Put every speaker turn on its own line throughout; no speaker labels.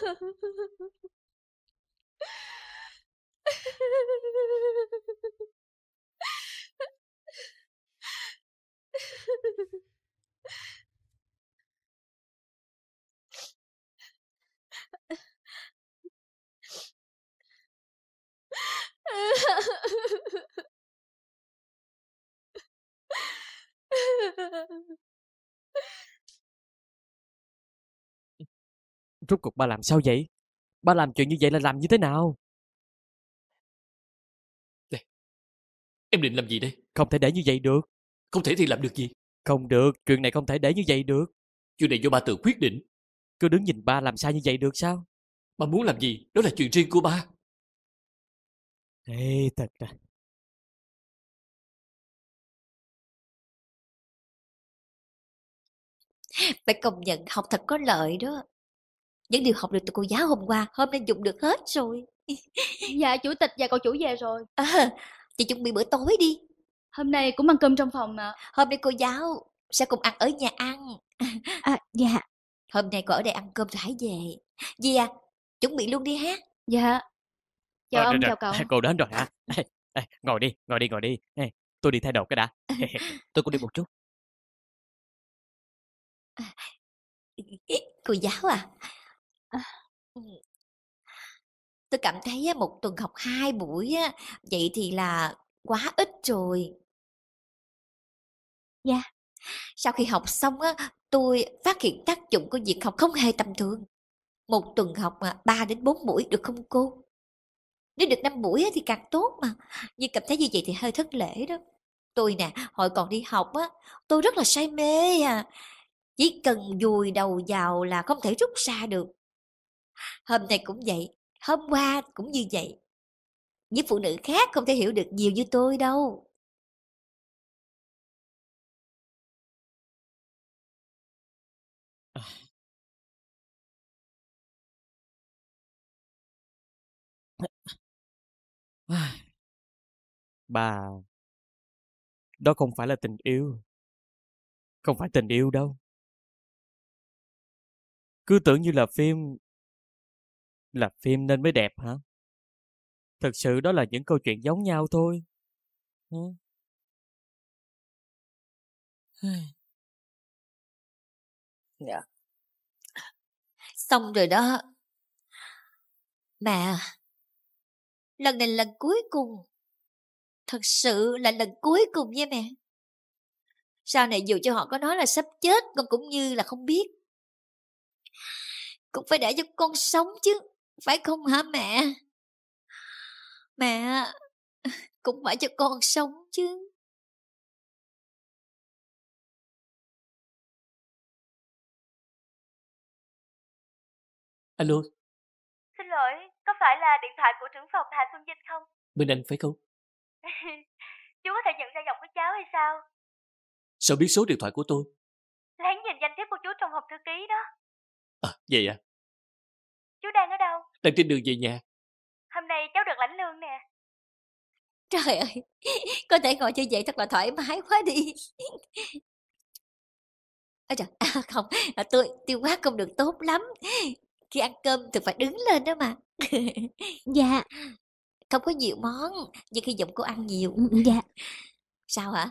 Ha ha ha ha. Rốt cuộc ba làm sao vậy? Ba làm chuyện như vậy là làm như thế nào? Đây. Em định làm gì đây? Không thể để như vậy
được. Không thể thì làm được gì? Không được, chuyện này không thể để như vậy được. Chuyện này do ba tự quyết định. Cứ đứng nhìn ba làm sao như vậy được sao? Ba muốn làm gì? Đó là chuyện riêng của ba.
Ê, thật ra.
Phải công nhận học thật có lợi đó. Những điều học được từ cô giáo hôm qua Hôm nay dùng được hết rồi Dạ chủ tịch và cậu chủ về rồi à, Chị chuẩn bị bữa tối đi Hôm nay cũng ăn cơm trong phòng mà Hôm nay cô giáo sẽ cùng ăn ở nhà ăn à, Dạ Hôm nay cô ở đây ăn cơm rồi hãy về Dì à chuẩn bị luôn đi ha Dạ Chào ờ, ông, chào cậu
Cô đến rồi hả à, Ngồi đi, ngồi đi, ngồi đi Tôi đi thay đồ cái đã
Tôi cũng đi một chút
Cô giáo à Tôi cảm thấy một tuần học hai buổi vậy thì là quá ít rồi. Dạ. Sau khi học xong á, tôi phát hiện tác dụng của việc học không hề tầm thường. Một tuần học ba đến bốn buổi được không cô? Nếu được năm buổi thì càng tốt mà. Nhưng cảm thấy như vậy thì hơi thất lễ đó. Tôi nè, hồi còn đi học á, tôi rất là say mê à. Chỉ cần vùi đầu vào là không thể rút ra được hôm nay cũng vậy hôm qua cũng như vậy những phụ nữ khác không thể hiểu được nhiều như tôi đâu
à. bà đó không phải là tình yêu không phải tình yêu đâu
cứ tưởng như là phim là phim nên mới đẹp hả? Thật sự đó là những câu chuyện giống nhau thôi.
Dạ.
Xong rồi đó. Mẹ, lần này là lần cuối cùng. Thật sự là lần cuối cùng nha mẹ. Sau này dù cho họ có nói là sắp chết, con cũng như là không biết. Cũng phải để cho con sống chứ phải không hả mẹ mẹ cũng phải cho con sống chứ alo xin lỗi có phải là điện thoại của trưởng phòng hà xuân vinh không bên anh phải không chú có thể nhận ra giọng của cháu hay sao
sao biết số điện thoại của tôi
lén nhìn danh thiếp của chú trong hộp thư ký đó à vậy à Chú đang ở đâu? Đang
trên đường về nhà.
Hôm nay cháu được lãnh lương nè. Trời ơi, có thể ngồi như vậy thật là thoải mái quá đi. À, trời, à, không, à, tôi tiêu hóa không được tốt lắm. Khi ăn cơm thì phải đứng lên đó mà. dạ. Không có nhiều món, nhưng khi giọng cô ăn nhiều. Dạ. Sao hả?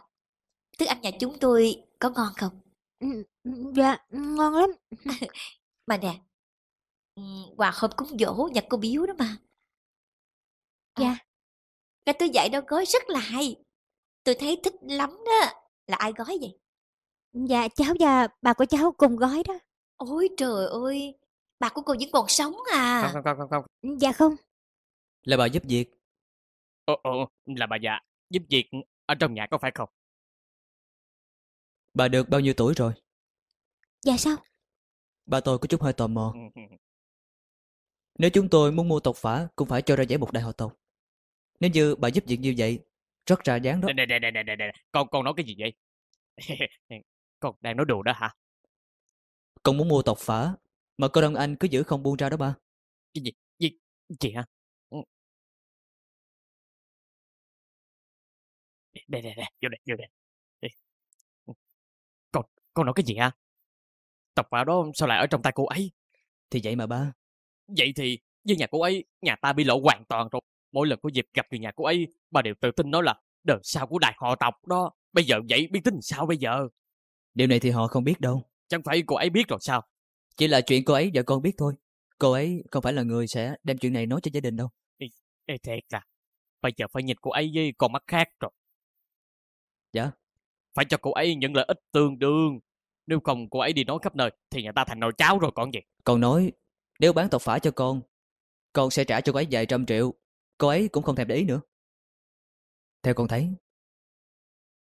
Thức ăn nhà chúng tôi có ngon không? Ừ, ừ, dạ, ngon lắm. mà nè, quà ừ, hộp cúng dỗ nhà cô biếu đó mà ờ. dạ à, cái tôi dạy đó gói rất là hay tôi thấy thích lắm đó là ai gói vậy dạ cháu và bà của cháu cùng gói đó ôi trời ơi bà của cô vẫn còn sống à không không không không, không. Ừ, dạ không
là bà giúp việc ồ ồ là bà già giúp việc ở trong nhà có phải không
bà được bao nhiêu tuổi rồi dạ sao Bà tôi có chút hơi tò mò ừ, nếu chúng tôi muốn mua tộc phả cũng phải cho ra giải một đại họ tộc. Nếu như bà giúp việc như vậy, rất ra dáng đó.
Nè, nè, nè, nè, nè, Con, con nói cái gì vậy? con đang nói đùa đó hả?
Con muốn mua tộc phả, mà cô Đông Anh cứ giữ không buông ra đó ba. Cái gì? Gì? gì hả? Đây, đây, đây, vô đây, vô đây. Ừ. Con, con nói cái gì hả? Tộc phả đó sao lại ở trong tay cô ấy? Thì vậy mà ba.
Vậy thì với nhà cô ấy, nhà ta bị lộ hoàn toàn rồi. Mỗi lần có dịp gặp người nhà cô ấy, bà đều tự tin nói là đời sau của đại họ tộc đó. Bây giờ vậy biết tính sao bây giờ?
Điều này thì họ không biết đâu.
Chẳng phải cô ấy biết rồi sao?
Chỉ là chuyện cô ấy và con biết thôi. Cô ấy không phải là người sẽ đem chuyện này nói cho gia đình đâu.
Ê, ê thiệt là, bây giờ phải nhìn cô ấy với con mắt khác rồi. Dạ? Phải cho cô ấy những lợi ích tương đương. Nếu không cô ấy đi nói khắp nơi thì nhà ta thành nồi cháo rồi còn gì.
Còn nói nếu bán tộc phả cho con, con sẽ trả cho cô ấy vài trăm triệu. Cô ấy cũng không thèm để ý nữa. Theo con thấy,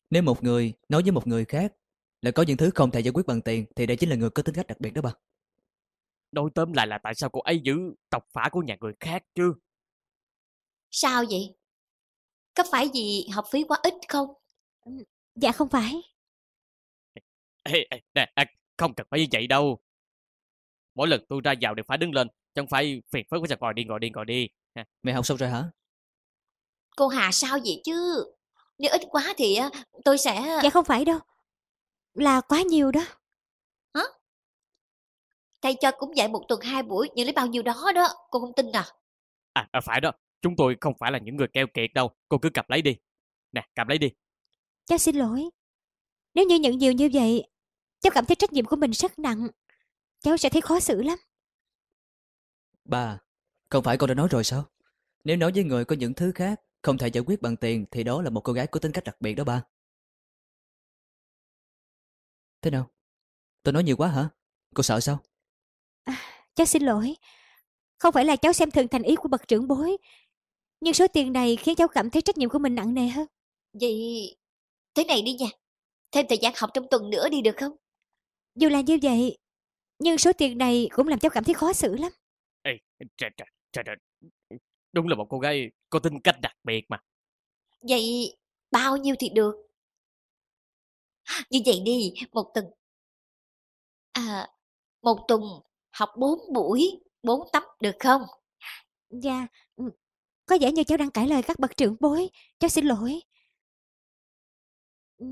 nếu một người nói với một người khác là có những thứ không thể giải quyết bằng tiền thì đây chính là người có tính cách đặc biệt đó bà.
Nói tóm lại là tại sao cô ấy giữ tộc phả của nhà người khác chứ?
Sao vậy? Có phải vì học phí quá ít không? Dạ không phải.
Ê, ê, nè, à, không cần phải như vậy đâu mỗi lần tôi ra vào đều phải đứng lên chẳng phải phiền phức với chặt ngồi đi gọi đi gọi đi ha.
mày học xong
rồi hả
cô hà sao vậy chứ nếu ít quá thì tôi sẽ dạ không phải đâu là quá nhiều đó hả thầy cho cũng dạy một tuần hai buổi nhưng lấy bao nhiêu đó đó cô không tin à
à, à phải đó chúng tôi không phải là những người keo kiệt đâu cô cứ cặp lấy đi nè cặp lấy đi
cháu xin lỗi nếu như nhận nhiều như vậy cháu cảm thấy trách nhiệm của mình rất nặng cháu sẽ thấy khó xử lắm.
Bà, không phải con đã nói rồi sao? Nếu nói với người có những thứ khác không thể giải quyết bằng tiền thì đó là một cô gái có tính cách đặc biệt đó ba.
Thế nào? Tôi nói nhiều quá hả? Cô sợ sao?
À, cháu xin lỗi. Không phải là cháu xem thường thành ý của bậc trưởng bối. Nhưng số tiền này khiến cháu cảm thấy trách nhiệm của mình nặng nề hơn. Vậy thế này đi nha. Thêm thời gian học trong tuần nữa đi được không? Dù là như vậy, nhưng số tiền này cũng làm cháu cảm thấy khó xử lắm
Ê, trời, trời, trời, trời. Đúng là một cô gái có tính cách đặc biệt mà
Vậy bao nhiêu thì được Như vậy đi, một tuần À, một tuần học bốn buổi, bốn tấm được không? Dạ, ừ. có vẻ như cháu đang cãi lời các bậc trưởng bối Cháu xin lỗi ừ.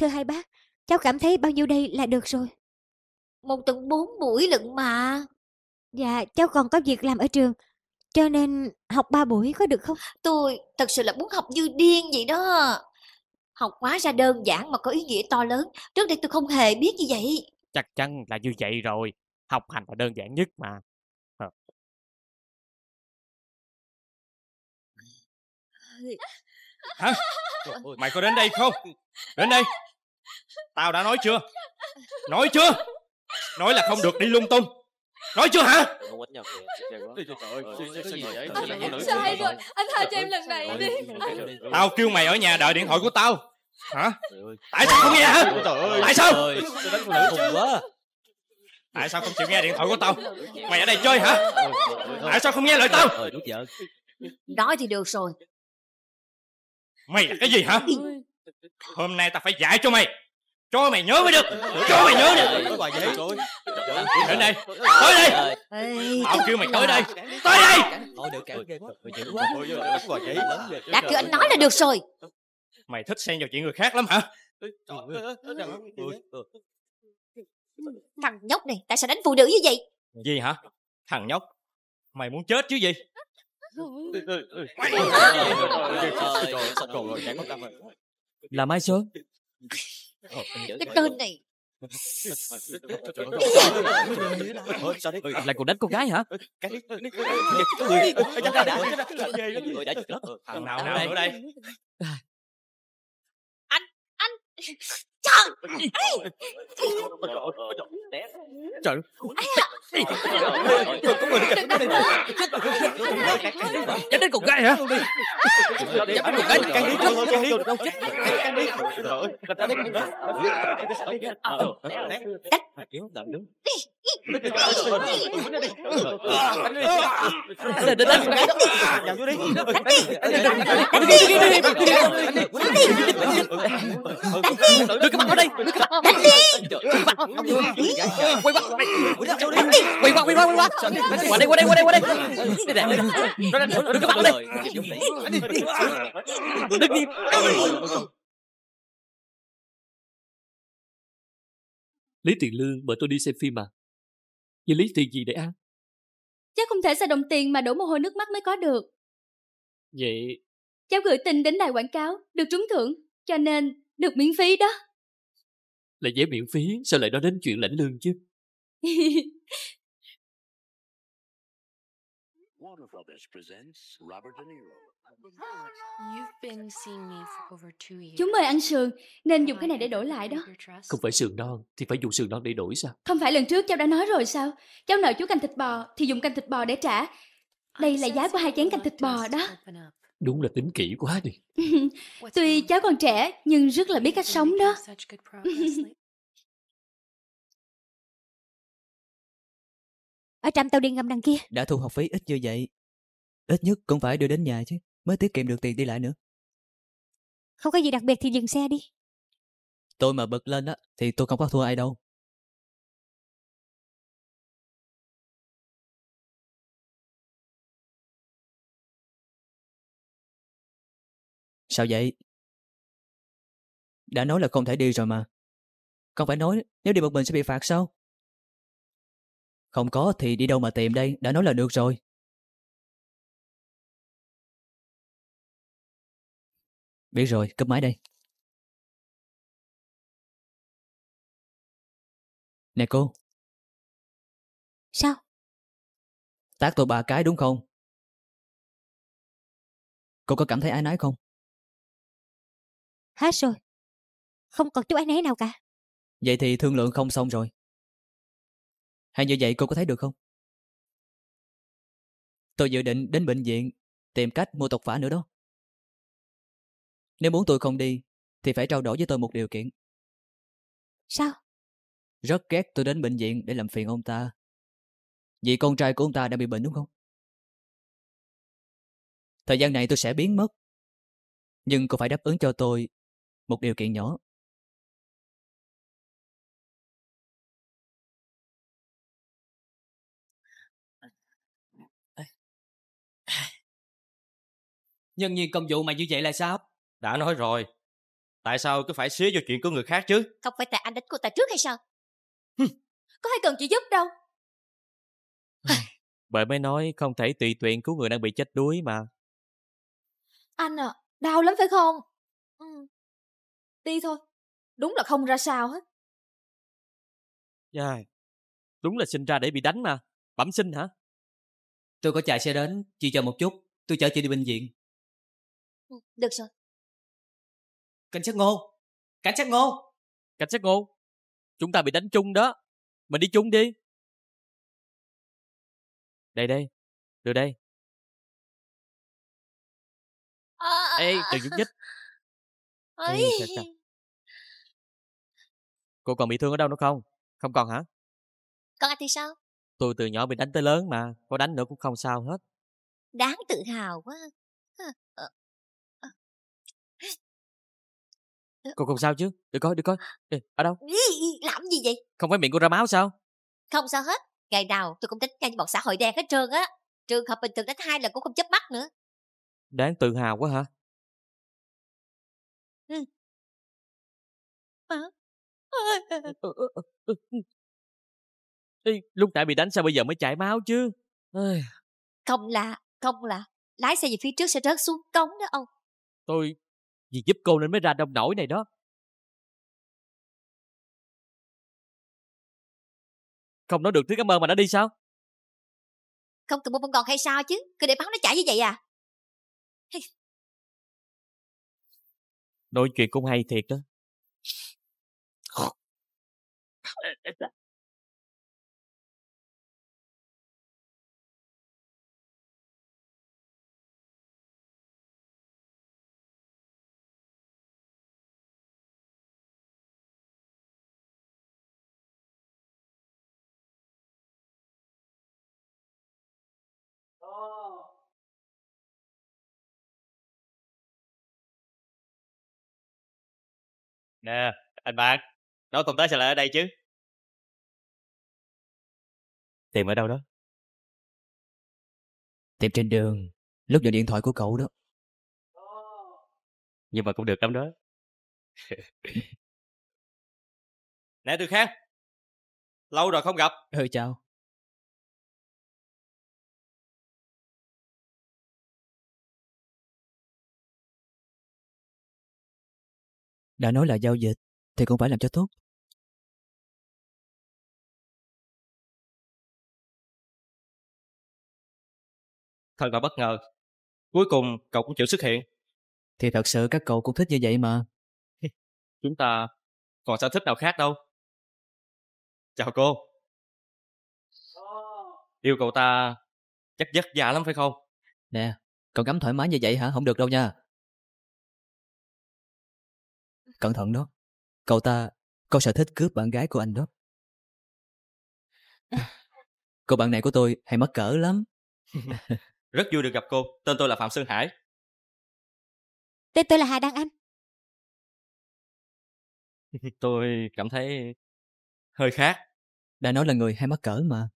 Thưa hai bác, cháu cảm thấy bao nhiêu đây là được rồi. Một tuần bốn buổi lận mà. Dạ, cháu còn có việc làm ở trường, cho nên học ba buổi có được không? Tôi thật sự là muốn học như điên vậy đó. Học quá ra đơn giản mà có ý nghĩa to lớn, trước đây tôi không hề biết như vậy.
Chắc chắn là như vậy rồi, học hành là đơn giản nhất mà. Ờ. Hả? mày có đến đây không? Đến đây! tao đã nói chưa nói chưa nói là không được đi lung tung nói chưa hả sai
rồi anh tha cho em lần này đi
tao kêu mày ở nhà đợi điện thoại của tao hả tại sao không nghe hả tại sao tại sao không chịu nghe điện thoại
của tao mày ở đây chơi hả tại sao không nghe lời tao nói thì được rồi mày là cái gì hả hôm nay ta phải dạy
cho mày cho mày nhớ mới được cho mày nhớ được bà vậy đến đây tới đây tao kêu mày tới đây
tới đây thôi được ghê quá đã kêu anh nói là được rồi
mày thích xen vào chuyện người khác lắm hả
thằng nhóc này tại sao đánh phụ nữ như vậy
gì hả thằng nhóc mày muốn chết chứ gì là mai sớm?
Ờ, cái tên này
là cuộc đánh cô gái hả thằng nào nào ở đây
anh anh
Trời Trời
Chết đến cục gai hả
Chết đến cục gai Càng đi trước Càng đi Càng đi Cách
Đưa cái vào đây. Đánh đi. Quay qua. Đánh đi.
Quay qua, quay qua, quay qua.
Qua đây, qua đây, qua đây, qua đây.
Đừng đi, vào
đi, Đừng đi. Lấy tiền lương bởi tôi đi xem phim mà. Vậy lấy
tiền gì để ăn?
Chắc không thể xài đồng tiền mà đổ mồ hôi nước mắt mới có được. Vậy... Cháu gửi tin đến đài quảng cáo, được trúng thưởng, cho nên được miễn phí đó
là vé miễn phí sao lại nói đến chuyện lãnh lương chứ Warner Brothers presents Robert De Niro.
You've been seeing me for over two years. Chúng mời ăn Sườn, nên dùng cái này để đổi lại đó.
Không phải sườn non, thì phải dùng sườn non để đổi sao?
Không phải lần trước cháu đã nói rồi sao? Cháu nợ chú canh thịt bò, thì dùng canh thịt bò để trả. Đây là giá của hai chén canh thịt bò đó.
Đúng là tính kỹ quá đi.
Tuy cháu còn trẻ nhưng rất là biết cách sống đó. Ở trạm tàu điện ngầm đằng kia.
Đã thu học phí ít như vậy. Ít nhất cũng phải đưa đến nhà chứ. Mới tiết kiệm được tiền đi lại nữa.
Không có gì đặc biệt thì dừng xe đi.
Tôi mà bật lên á thì tôi không có thua ai đâu. Sao vậy? Đã nói là không thể đi rồi mà. Còn phải nói nếu đi một mình sẽ bị phạt sao? Không có thì đi đâu mà tìm đây, đã nói là được rồi. Biết rồi, cấp máy đây. Nè cô. Sao? Tác tôi ba cái đúng không? Cô có cảm thấy ai nói không? Hết rồi. Không còn chút ái náy nào cả. Vậy thì thương lượng không xong rồi. Hay như vậy cô có thấy được không? Tôi dự định đến bệnh viện tìm cách mua tộc phả nữa đó. Nếu muốn tôi không đi thì phải trao đổi với tôi một điều kiện. Sao? Rất ghét tôi đến bệnh viện để làm phiền ông ta. Vì con trai của ông ta đã bị bệnh đúng không? Thời gian này tôi sẽ biến mất. Nhưng cô phải đáp ứng cho tôi một điều kiện nhỏ.
Nhân viên công vụ mà như vậy là sao? Đã nói rồi. Tại sao cứ phải xía vô chuyện của người khác chứ?
Không phải tại anh đánh cô ta trước hay sao? Có ai cần chị giúp đâu.
Bởi mới nói không thể tùy tiện cứu người đang bị chết đuối mà.
Anh à, đau lắm phải không? đi thôi đúng
là không ra sao hết
yeah. đúng là sinh ra để bị đánh mà bẩm sinh hả tôi có chạy xe đến chị chờ một chút tôi chở chị đi bệnh viện
ừ, được rồi cảnh sát ngô cảnh sát ngô cảnh sát ngô chúng ta bị đánh chung đó mình đi chung đi đây đây ờ. từ đây
à, ê đừng nhúc nhích
Ê, sao, sao?
Cô còn bị thương ở đâu nữa không? Không còn hả? Còn anh thì sao? Tôi từ nhỏ bị đánh tới lớn mà, có đánh nữa cũng không sao hết.
Đáng tự hào quá. Ờ, ờ. Cô không
sao chứ? Để coi, để coi. Để, ở đâu?
Làm gì vậy?
Không phải miệng cô ra máu sao?
Không sao hết. Ngày nào tôi cũng đánh ngay bọn xã hội đen hết trơn á. Trường hợp bình thường đánh hai lần cũng không chấp mắt nữa.
Đáng
tự hào quá hả? Ừ.
Má, Ừ, ừ, ừ,
Ê, lúc nãy bị đánh sao bây giờ mới chảy máu chứ
không là không là lái xe về phía trước sẽ rớt xuống cống đó ông
tôi vì giúp cô nên mới ra đông nổi này đó
không nói được thứ cảm ơn mà đã đi sao không cần một con còn hay sao chứ cứ để báo nó chảy như vậy à nói chuyện cũng hay thiệt đó it's ờ, a, ờ, Nè, anh bạn, nói công tới sẽ lại ở đây chứ? Tìm ở đâu đó? Tìm trên đường, lúc nhận điện thoại của cậu đó. Nhưng mà cũng được lắm đó. Nè tôi Khang, lâu rồi không gặp. Ừ, chào. Đã nói là giao dịch thì cũng phải làm cho tốt. thật là bất ngờ. Cuối cùng cậu cũng chịu xuất hiện. Thì thật sự các cậu cũng thích như vậy mà. Chúng ta còn sở thích nào khác đâu. Chào cô. Yêu cậu ta chắc vất vả lắm phải không?
Nè, cậu ngắm thoải mái như vậy hả?
Không được đâu nha. Cẩn thận đó. Cậu ta có sở thích cướp bạn gái của anh đó.
Cô bạn này của tôi hay mắc cỡ lắm.
Rất vui được gặp cô, tên tôi là Phạm Sơn Hải.
Tên tôi là Hà Đăng Anh. tôi cảm thấy hơi khác. Đã nói là người hay mắc cỡ mà.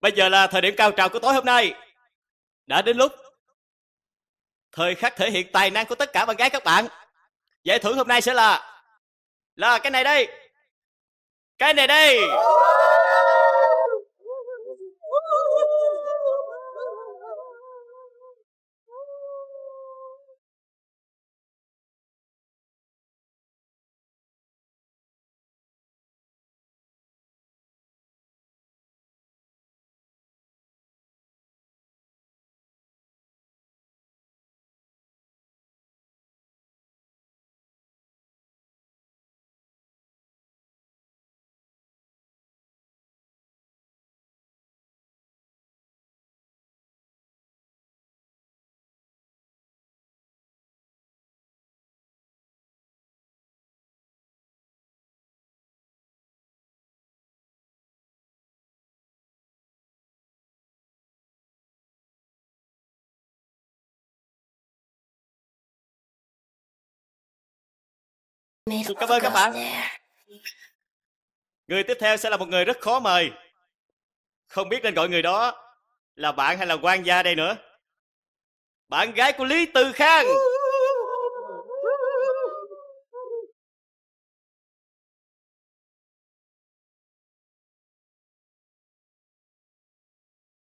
Bây giờ là thời điểm cao trào của tối hôm nay. Đã đến lúc thời khắc thể hiện tài năng của tất cả bạn gái các bạn. Giải thưởng hôm nay sẽ là là cái này đây. Cái này đây. Cảm ơn các bạn. Người tiếp theo sẽ là một người rất khó mời. Không biết nên gọi người đó là bạn hay là quan gia đây nữa. Bạn gái của Lý Từ Khang.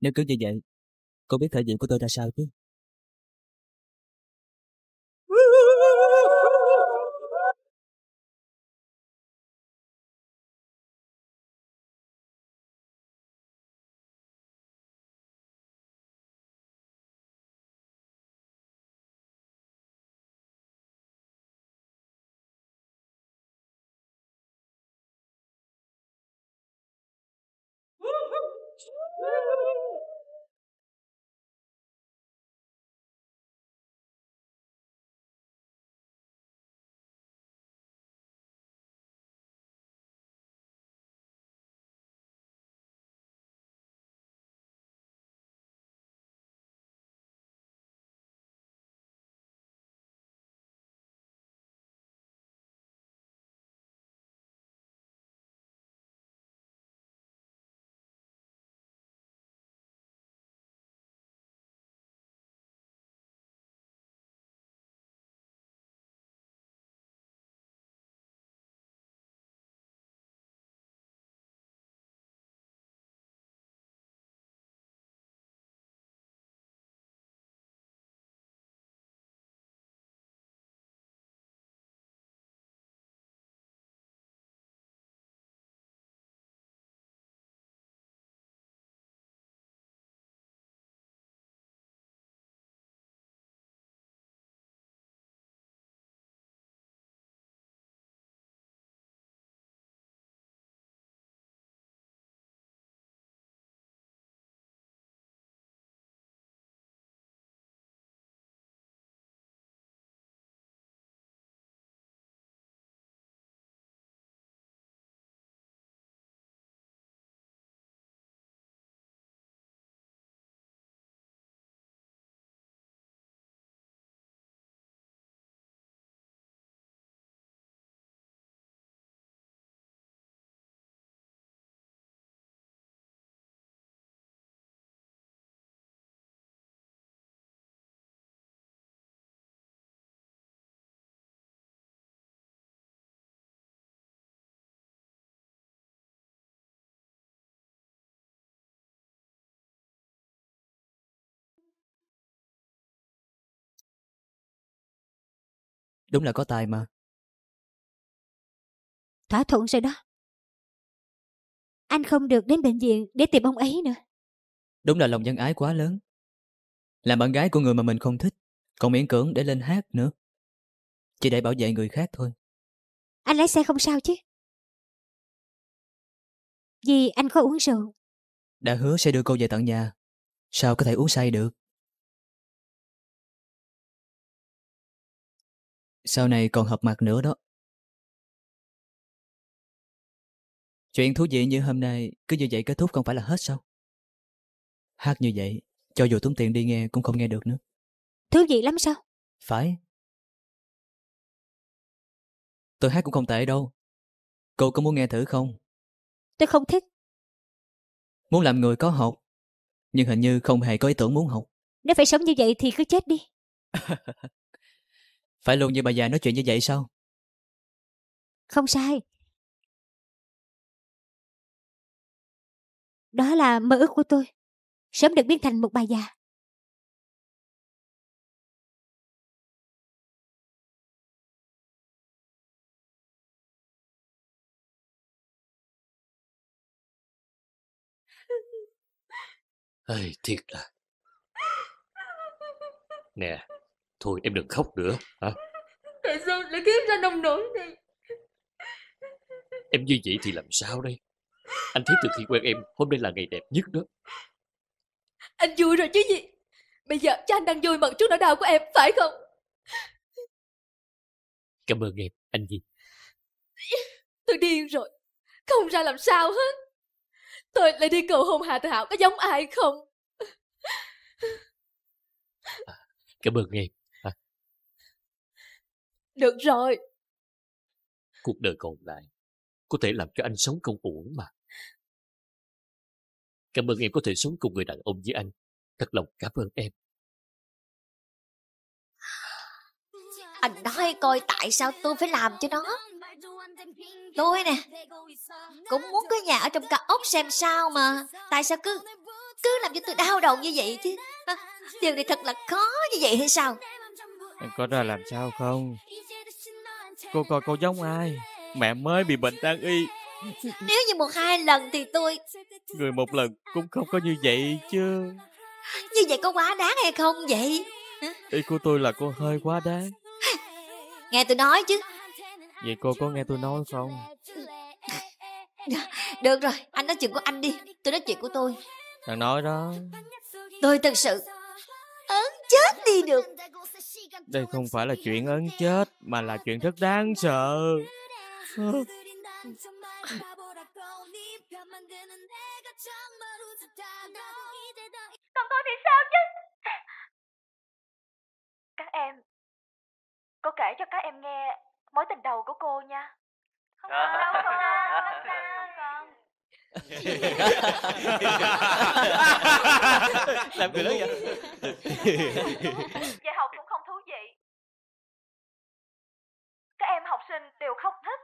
Nếu cứ như vậy, cô biết thể diện của tôi ra sao chứ? Đúng là có tài mà. Thỏa thuận rồi đó. Anh không được đến
bệnh viện để tìm ông ấy nữa.
Đúng là lòng nhân ái quá lớn. Làm bạn gái của
người mà mình không thích, còn miễn cưỡng để lên hát nữa. Chỉ để bảo vệ người khác thôi.
Anh lái xe không sao chứ? Vì anh có uống rượu. Đã hứa sẽ đưa cô về tận nhà. Sao có thể uống say được? Sau này còn hợp mặt nữa đó. Chuyện thú vị như hôm nay cứ như vậy kết thúc không phải là hết sao? Hát như vậy, cho dù tốn tiền đi nghe cũng không nghe được nữa. Thú vị lắm sao? Phải. Tôi hát cũng không tệ đâu. Cô có muốn nghe thử không?
Tôi không thích.
Muốn làm người có học, nhưng hình như không hề có ý tưởng muốn học.
Nếu phải sống như vậy thì cứ chết đi.
Phải luôn như bà già nói chuyện như vậy sao? Không sai. Đó là mơ ước của tôi. Sớm được biến thành một bà già.
Ê, thiệt là Nè Thôi em đừng khóc nữa hả?
Tại sao lại thiếu ra nông nỗi này
Em như vậy thì làm sao đây Anh thấy từ khi quen em Hôm nay là ngày đẹp nhất đó
Anh vui rồi chứ gì Bây giờ cha anh đang vui mừng trước nỗi đau của em Phải không
Cảm ơn em anh gì?
Tôi điên rồi Không ra làm sao hết Tôi lại đi cầu hôn Hà Tự Hảo Có giống ai không
à, Cảm ơn em
được rồi.
Cuộc đời còn lại có thể làm cho anh sống không uổng mà. Cảm ơn em có thể sống cùng người đàn ông với anh. Thật lòng cảm ơn em.
Anh nói coi tại sao tôi phải làm cho nó. Tôi nè, cũng muốn có nhà ở trong cả ốc xem sao mà. Tại sao cứ cứ làm cho tôi đau đầu như vậy chứ? Điều này thật là khó như vậy hay sao?
Có ra làm sao không Cô coi cô giống ai Mẹ mới bị bệnh tan y
Nếu như một hai lần thì tôi
Người một lần cũng không có như vậy chứ
Như vậy có quá đáng hay không vậy
Ý của tôi là cô hơi quá đáng
Nghe tôi nói chứ
Vậy cô có nghe tôi nói không
Được rồi Anh nói chuyện của anh đi Tôi nói chuyện của tôi
Thằng nói đó
Tôi thật sự
chết đi được
Đây không phải là chuyện ấn chết Mà là chuyện rất đáng sợ
Còn con thì sao chứ
Các em Cô kể cho các em nghe Mối tình đầu của cô nha
Không à. đâu con à. Không sao con làm cười lớn vậy
dạy học cũng không thú vị các em học sinh đều không thích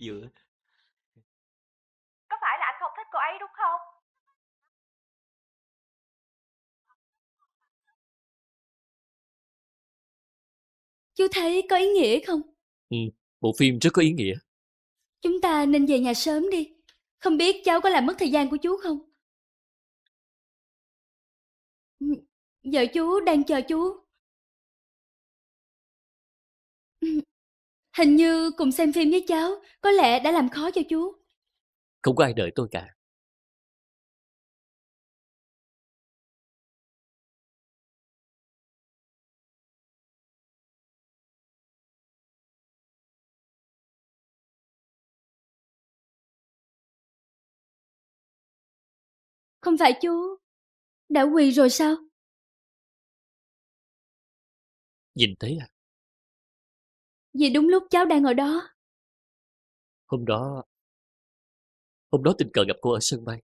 Dựa. có phải là anh không thích cô ấy đúng không
chú thấy có ý nghĩa không ừ bộ phim rất có ý nghĩa
Chúng ta nên về nhà sớm đi. Không biết cháu có làm mất thời gian của chú không? Vợ chú đang chờ chú. Hình như cùng xem phim với cháu, có lẽ đã làm khó cho chú.
Không có ai đợi tôi cả. không phải chú... đã quỳ rồi sao? Nhìn thấy à? Vì đúng lúc cháu đang ở đó. Hôm đó... Hôm đó tình cờ gặp cô ở sân bay.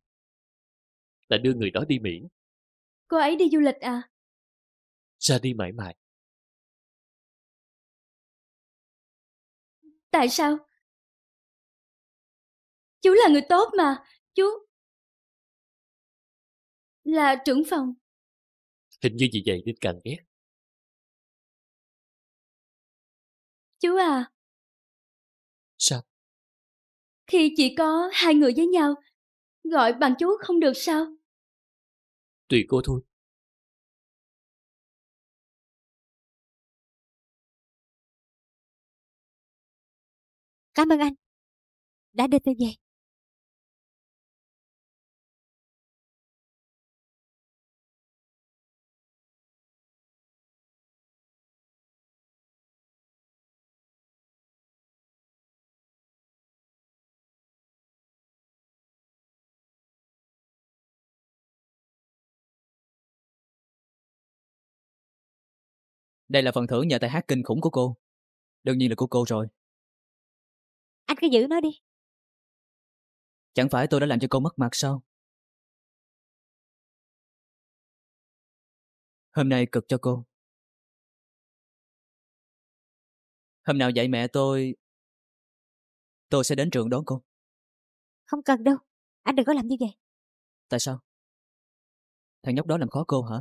Là đưa người đó đi Mỹ. Cô ấy đi du lịch à? Ra đi mãi mãi. Tại sao? Chú là người tốt mà, chú là trưởng phòng. Hình như vì vậy nên càng ghét. Chú à. Sao? Khi chỉ có hai người với nhau, gọi bằng chú không được sao? Tùy cô thôi. Cảm ơn anh đã đưa tôi về. Đây là phần thưởng nhờ tài hát kinh khủng của cô. Đương nhiên là của cô rồi. Anh cứ giữ nó đi. Chẳng phải tôi đã làm cho cô mất mặt sao? Hôm nay cực cho cô. Hôm nào dạy mẹ tôi, tôi sẽ đến trường đón cô. Không cần đâu, anh đừng có làm như vậy. Tại sao? Thằng nhóc đó làm khó cô hả?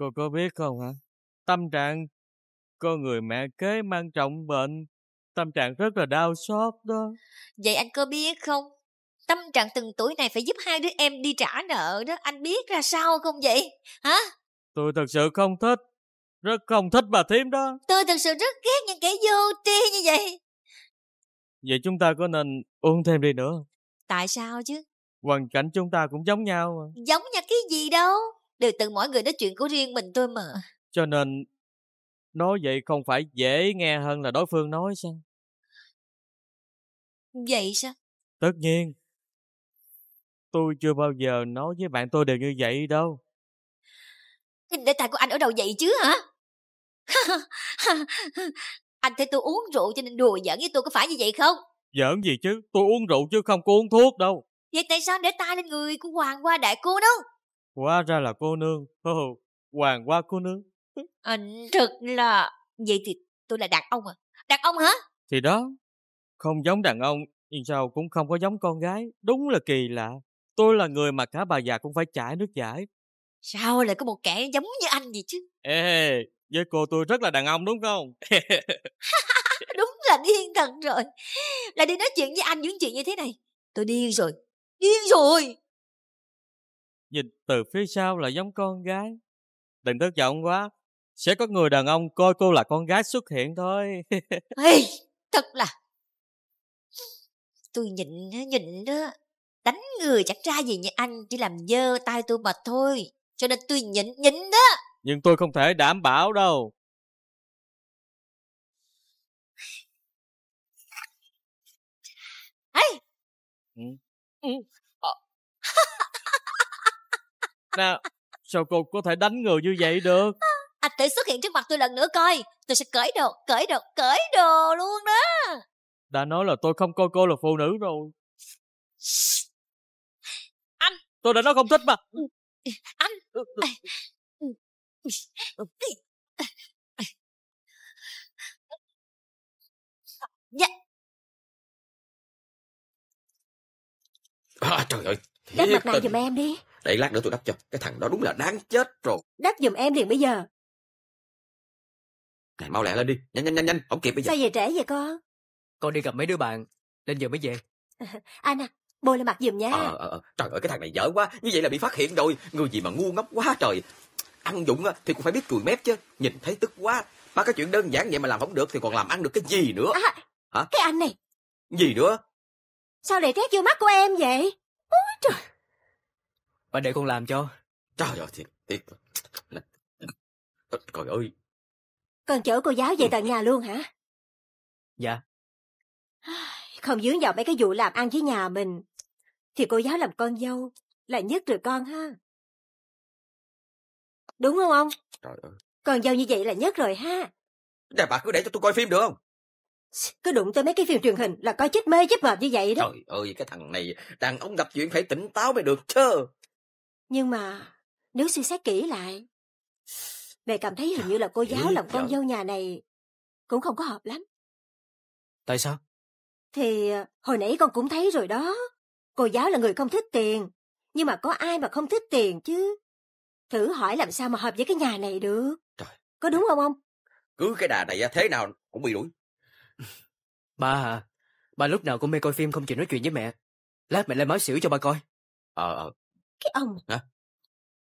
Cô có biết không hả? Tâm trạng con người mẹ kế mang trọng bệnh, tâm trạng rất là đau xót
đó. Vậy anh có biết không? Tâm trạng từng tuổi này phải giúp hai đứa em đi trả nợ đó, anh biết ra sao không vậy? Hả?
Tôi thật sự không thích, rất không thích bà thím đó.
Tôi thật sự rất ghét những kẻ vô tri như vậy.
Vậy chúng ta có nên uống thêm đi nữa
Tại sao chứ?
Hoàn cảnh chúng ta cũng giống nhau
mà. Giống nhau cái gì đâu đều từng mỗi người nói chuyện của riêng mình thôi mà.
Cho nên, nói vậy không phải dễ nghe hơn là đối phương nói sao? Vậy sao? Tất nhiên. Tôi chưa bao giờ nói với bạn tôi đều như vậy đâu.
Để tài của anh ở đâu vậy chứ hả? anh thấy tôi uống rượu cho nên đùa giỡn với tôi có phải như vậy không?
Giỡn gì chứ, tôi uống rượu chứ không có uống thuốc đâu.
Vậy tại sao để tay lên người của Hoàng qua đại cô đâu?
Hóa ra là cô nương, oh, hoàng qua cô nương.
Anh ờ, thật là... Vậy thì tôi là đàn ông à? Đàn ông hả?
Thì đó, không giống đàn ông, nhưng sao cũng không có giống con gái. Đúng là kỳ lạ. Tôi là người mà cả bà già cũng phải chải nước giải.
Sao lại có một kẻ giống như anh vậy chứ?
Ê, với cô tôi rất là đàn ông đúng không?
đúng là điên thật rồi. Lại đi nói chuyện với anh những chuyện như thế này. Tôi điên rồi. Điên rồi
nhìn từ phía sau là giống con gái. Đừng tức giận quá, sẽ có người đàn ông coi cô là con gái xuất hiện thôi. Ê,
thật là... Tôi nhịn, nhịn đó, đánh người chẳng ra gì như anh, chỉ làm dơ tay tôi mà thôi. Cho nên tôi nhịn, nhịn đó.
Nhưng tôi không thể đảm bảo đâu. Ê! Ừ. ừ nè sao cô có thể đánh người như vậy được à,
anh tự xuất hiện trước mặt tôi lần nữa coi tôi sẽ cởi đồ cởi đồ cởi đồ luôn đó
đã nói là tôi không coi cô là phụ nữ rồi anh tôi đã nói không thích mà ừ, ừ, anh
ừ, dạ à, trời ơi đến mặt này giùm
em đi
để lát nữa tôi đắp cho, cái thằng đó đúng là đáng chết rồi.
Đắp giùm em liền bây giờ.
Này mau lẹ lên đi, nhanh nhanh nhanh nhanh, không kịp bây giờ. Sao
về trễ vậy con?
Con đi gặp mấy đứa bạn, nên giờ mới về.
Anh à, bôi lên mặt giùm nha. à,
à, trời ơi cái thằng này dở quá, như vậy là bị phát hiện rồi. Người gì mà ngu ngốc quá trời. Ăn dụng thì cũng phải biết cười mép chứ, nhìn thấy tức quá. Ba cái chuyện đơn giản vậy mà làm không được thì còn làm ăn được cái gì nữa. À, Hả? Cái anh này. Gì nữa?
Sao lại trét vô mắt của em vậy? Úi trời.
Bà để con làm cho. Trời ơi, thiệt, thiệt.
Trời ơi.
Con chở cô giáo về tận nhà luôn hả? Dạ. Không dướng vào mấy cái vụ làm ăn với nhà mình. Thì cô giáo làm con dâu là nhất rồi con ha. Đúng không ông? Trời ơi. Con dâu như vậy là nhất rồi ha.
Nè bà cứ để cho tôi coi phim được không?
Cứ đụng tới mấy cái phim truyền hình là coi chết mê chết mệt như vậy đó.
Trời ơi, cái thằng này đàn ông gặp chuyện
phải tỉnh táo mới được chứ.
Nhưng mà, nếu suy xét kỹ lại, mẹ cảm thấy hình như là cô giáo làm con dâu nhà này cũng không có hợp lắm. Tại sao? Thì ờ, hồi nãy con cũng thấy rồi đó. Cô giáo là người không thích tiền, nhưng mà có ai mà không thích tiền chứ. Thử hỏi làm sao mà hợp với cái nhà này được. Trời. Có đúng không ông?
Cứ cái đà này thế nào cũng bị đuổi.
Ba à, ba lúc nào cũng mê coi phim không chịu nói chuyện với mẹ. Lát mẹ lên máu xỉu cho ba coi.
Ờ, à, cái ông... Hả?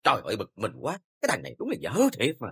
Trời ơi, bực mình quá. Cái thằng này đúng là dở thiệt mà.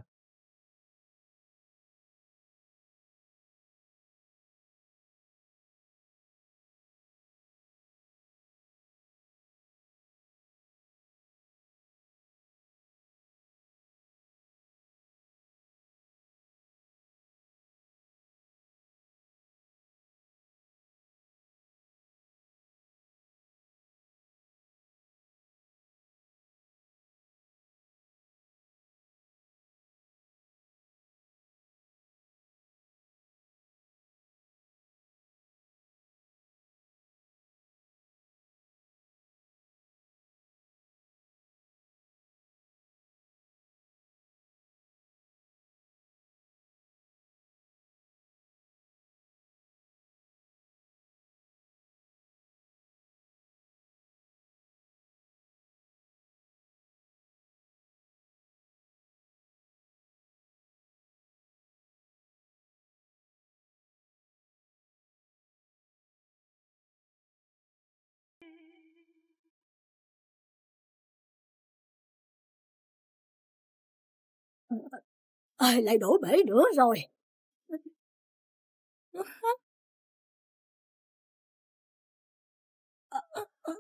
Ai lại đổ bể nữa rồi.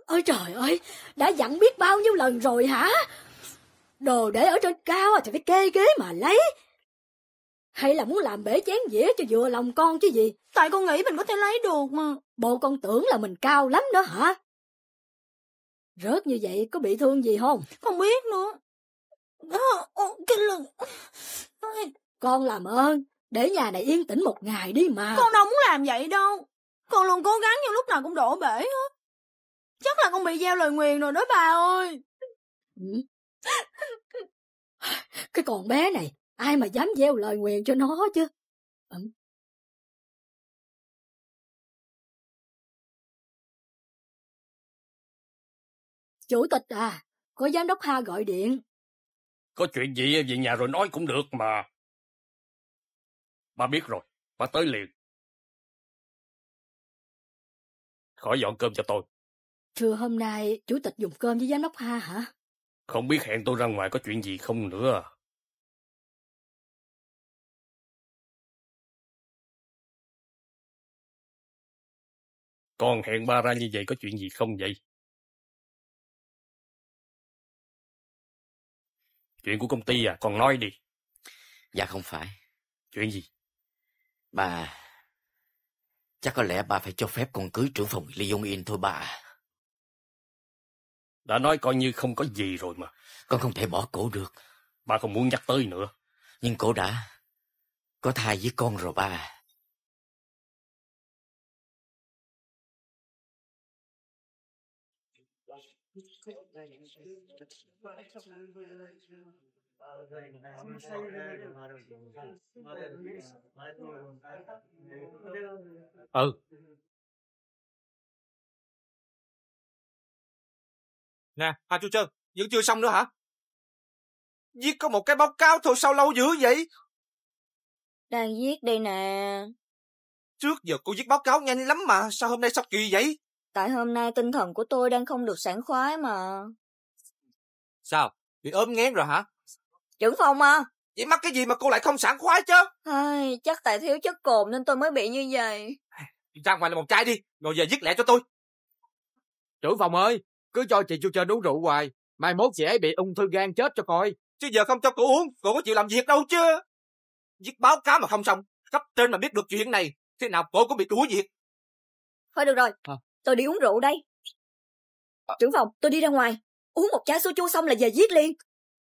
Ôi trời ơi,
đã dặn biết bao nhiêu lần rồi hả? Đồ để ở trên cao thì phải kê ghế mà lấy. Hay là muốn làm bể chén dĩa cho vừa lòng con chứ gì? Tại con nghĩ mình có thể lấy được mà. Bộ con tưởng là mình cao lắm đó hả? Rớt như vậy có bị thương gì không? Không biết nữa. Con làm ơn, để nhà này yên tĩnh một ngày đi mà. Con đâu muốn làm vậy đâu. Con luôn cố gắng nhưng lúc nào cũng đổ bể hết. Chắc là con bị gieo lời
nguyền rồi đó bà ơi. Ừ. Cái con bé này, ai mà dám gieo lời nguyền cho nó chứ. Ừ.
Chủ tịch à, có giám đốc Ha gọi điện.
Có chuyện gì về nhà rồi nói cũng được mà. Ba biết rồi, ba tới liền. Khỏi dọn cơm cho tôi.
Trưa hôm nay, chủ tịch dùng cơm với giám đốc Ha hả?
Không biết hẹn tôi ra ngoài có chuyện gì không nữa. Còn hẹn ba ra như vậy có chuyện gì không vậy? Chuyện của công ty à, còn nói đi.
Dạ không phải. Chuyện gì? Bà... Chắc có lẽ bà phải cho phép con cưới trưởng phòng Lee Jong In thôi bà. Đã nói coi như không có gì rồi mà. Con không thể bỏ cổ được. Bà không muốn nhắc tới nữa. Nhưng cổ đã có thai với con rồi bà. ừ
nè hà chu trân vẫn chưa xong nữa hả viết có một cái báo cáo thôi
sao
lâu dữ vậy
đang viết đây nè trước
giờ cô viết báo cáo nhanh lắm mà sao hôm nay sao kỳ vậy
Tại hôm nay tinh thần của tôi đang không được sảng khoái mà.
Sao? Bị ốm ngén rồi hả?
Trưởng phòng à?
Vậy mắc cái gì mà cô lại không sảng khoái chứ?
Ai, chắc tại thiếu chất cồn nên tôi mới bị như vậy.
Ra ngoài là một chai đi, rồi về dứt lẹ cho tôi. Trưởng phòng ơi, cứ cho chị Chu chơi uống rượu hoài. Mai mốt chị ấy bị ung thư gan chết cho coi. Chứ giờ không cho cô uống, cô có chịu làm việc đâu chứ. Viết báo cáo mà không xong, cấp trên mà biết được chuyện này, thế nào cô
cũng
bị đuổi việc. Thôi được rồi, à tôi đi uống rượu đây. À, Trưởng phòng,
tôi đi ra ngoài, uống một chai chua xong là về giết liền.